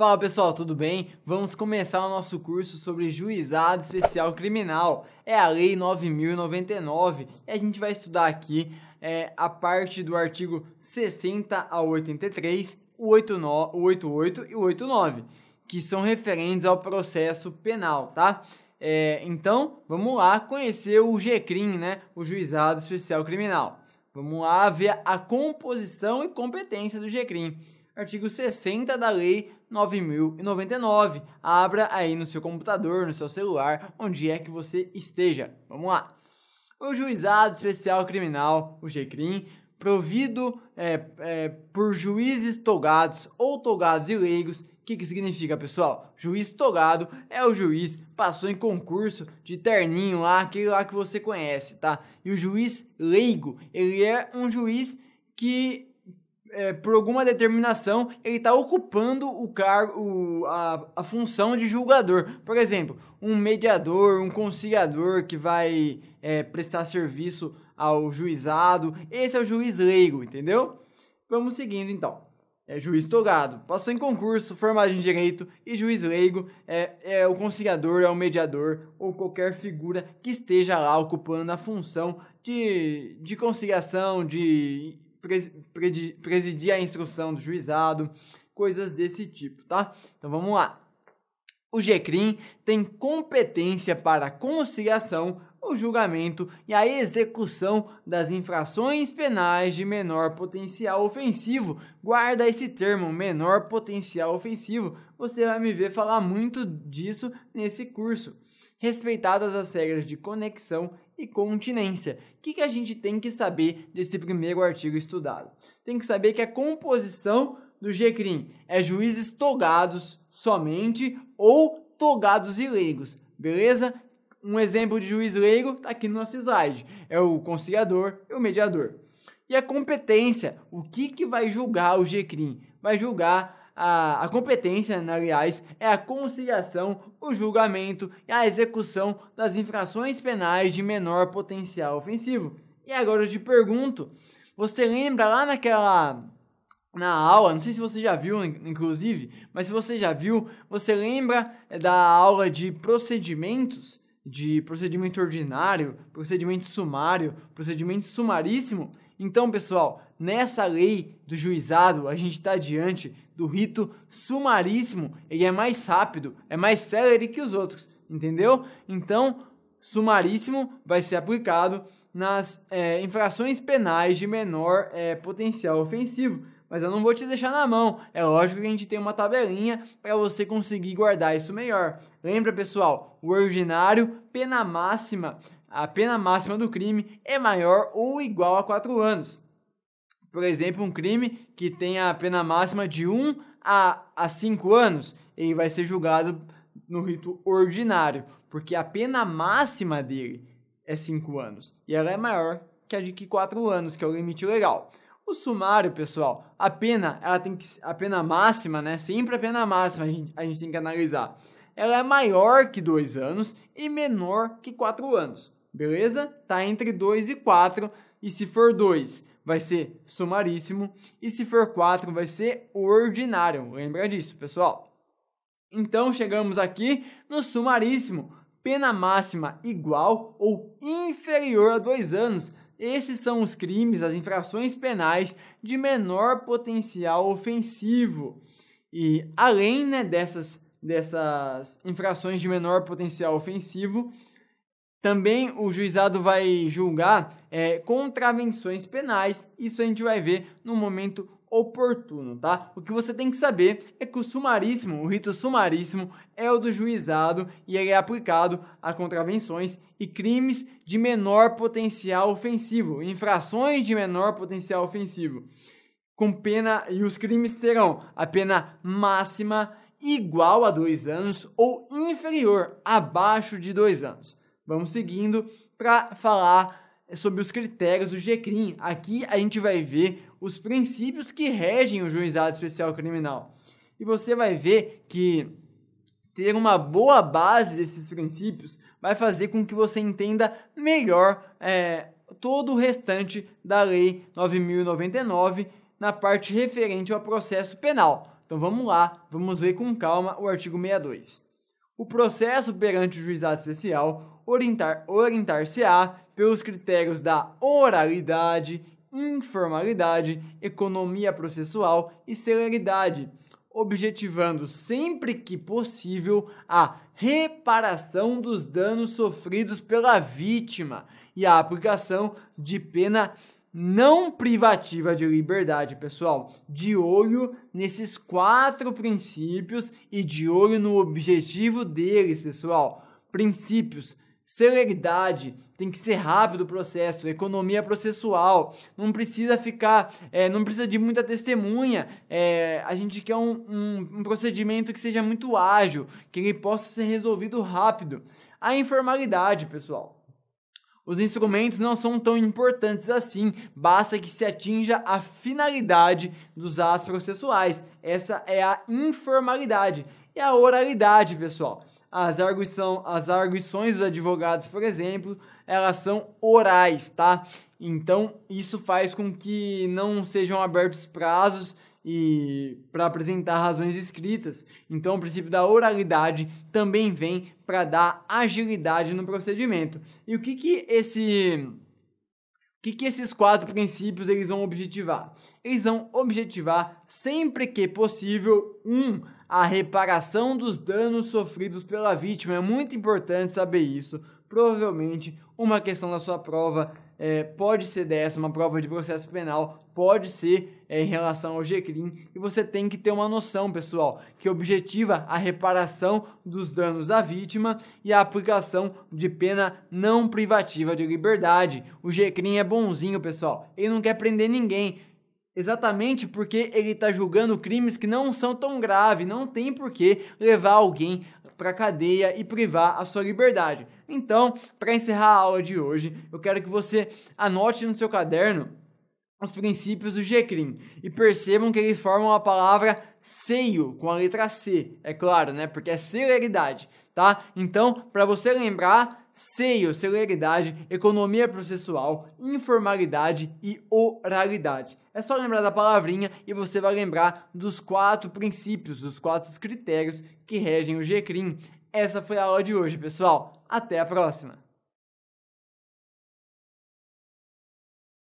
Fala pessoal, tudo bem? Vamos começar o nosso curso sobre juizado especial criminal. É a Lei 9099 e a gente vai estudar aqui é, a parte do artigo 60 a 83, o 89, o 88 e o 89, que são referentes ao processo penal, tá? É, então, vamos lá conhecer o GCRIM, né? O Juizado Especial Criminal. Vamos lá ver a composição e competência do GCRIM artigo 60 da Lei 9099. Abra aí no seu computador, no seu celular, onde é que você esteja. Vamos lá. O Juizado Especial Criminal, o GCRIM, provido é, é, por juízes togados ou togados e leigos. O que, que significa, pessoal? Juiz togado é o juiz passou em concurso de terninho lá, aquele lá que você conhece, tá? E o juiz leigo, ele é um juiz que é, por alguma determinação, ele está ocupando o cargo, a, a função de julgador. Por exemplo, um mediador, um conciliador que vai é, prestar serviço ao juizado. Esse é o juiz leigo, entendeu? Vamos seguindo então. É juiz togado, passou em concurso, formado em direito e juiz leigo é, é o conciliador, é o mediador ou qualquer figura que esteja lá ocupando a função de, de conciliação, de presidir a instrução do juizado, coisas desse tipo, tá? Então vamos lá. O GECRIM tem competência para a conciliação, o julgamento e a execução das infrações penais de menor potencial ofensivo. Guarda esse termo, menor potencial ofensivo. Você vai me ver falar muito disso nesse curso respeitadas as regras de conexão e continência. O que, que a gente tem que saber desse primeiro artigo estudado? Tem que saber que a composição do GCRIM é juízes togados somente ou togados e leigos, beleza? Um exemplo de juiz leigo está aqui no nosso slide, é o conciliador e o mediador. E a competência, o que, que vai julgar o GCRIM? Vai julgar a, a competência, né, aliás, é a conciliação, o julgamento e a execução das infrações penais de menor potencial ofensivo. E agora eu te pergunto, você lembra lá naquela na aula, não sei se você já viu, inclusive, mas se você já viu, você lembra da aula de procedimentos, de procedimento ordinário, procedimento sumário, procedimento sumaríssimo? Então, pessoal, nessa lei do juizado, a gente está diante do rito sumaríssimo. Ele é mais rápido, é mais célere que os outros, entendeu? Então, sumaríssimo vai ser aplicado nas é, infrações penais de menor é, potencial ofensivo. Mas eu não vou te deixar na mão. É lógico que a gente tem uma tabelinha para você conseguir guardar isso melhor. Lembra, pessoal? O ordinário, pena máxima. A pena máxima do crime é maior ou igual a 4 anos. Por exemplo, um crime que tem a pena máxima de 1 a, a 5 anos, ele vai ser julgado no rito ordinário, porque a pena máxima dele é 5 anos e ela é maior que a de 4 anos, que é o limite legal. O sumário, pessoal, a pena, ela tem que a pena máxima, né? Sempre a pena máxima a gente, a gente tem que analisar. Ela é maior que 2 anos e menor que 4 anos. Beleza? Tá entre 2 e 4, e se for 2, vai ser sumaríssimo. E se for 4, vai ser ordinário. Lembra disso, pessoal. Então, chegamos aqui no sumaríssimo. Pena máxima igual ou inferior a 2 anos. Esses são os crimes, as infrações penais de menor potencial ofensivo. E além né, dessas, dessas infrações de menor potencial ofensivo, também o juizado vai julgar é, contravenções penais, isso a gente vai ver no momento oportuno, tá? O que você tem que saber é que o sumaríssimo, o rito sumaríssimo, é o do juizado e ele é aplicado a contravenções e crimes de menor potencial ofensivo, infrações de menor potencial ofensivo, com pena e os crimes serão a pena máxima igual a dois anos ou inferior abaixo de dois anos. Vamos seguindo para falar sobre os critérios do GCRIM. Aqui a gente vai ver os princípios que regem o juizado especial criminal. E você vai ver que ter uma boa base desses princípios vai fazer com que você entenda melhor é, todo o restante da Lei 9.099 na parte referente ao processo penal. Então vamos lá, vamos ver com calma o artigo 62 o processo perante o juizado especial orientar-se-á orientar pelos critérios da oralidade, informalidade, economia processual e celeridade, objetivando sempre que possível a reparação dos danos sofridos pela vítima e a aplicação de pena não privativa de liberdade, pessoal. De olho nesses quatro princípios e de olho no objetivo deles, pessoal. Princípios, celeridade, tem que ser rápido o processo, economia processual, não precisa ficar, é, não precisa de muita testemunha, é, a gente quer um, um, um procedimento que seja muito ágil, que ele possa ser resolvido rápido. A informalidade, pessoal os instrumentos não são tão importantes assim, basta que se atinja a finalidade dos atos processuais. Essa é a informalidade e é a oralidade, pessoal. As, as arguições dos advogados, por exemplo, elas são orais, tá? Então, isso faz com que não sejam abertos prazos e para apresentar razões escritas. Então, o princípio da oralidade também vem para dar agilidade no procedimento. E o que que esse o que, que esses quatro princípios eles vão objetivar? Eles vão objetivar sempre que possível um a reparação dos danos sofridos pela vítima. É muito importante saber isso. Provavelmente uma questão da sua prova é, pode ser dessa, uma prova de processo penal, pode ser é, em relação ao GCRIM, e você tem que ter uma noção, pessoal, que objetiva a reparação dos danos à vítima e a aplicação de pena não privativa de liberdade. O GCRIM é bonzinho, pessoal, ele não quer prender ninguém, Exatamente porque ele está julgando crimes que não são tão graves, não tem por que levar alguém para a cadeia e privar a sua liberdade. Então, para encerrar a aula de hoje, eu quero que você anote no seu caderno os princípios do Jecrim e percebam que ele forma a palavra seio com a letra C, é claro, né? Porque é celeridade, tá? Então, para você lembrar, seio, celeridade, economia processual, informalidade e oralidade. É só lembrar da palavrinha e você vai lembrar dos quatro princípios, dos quatro critérios que regem o GCRIM. Essa foi a aula de hoje, pessoal. Até a próxima!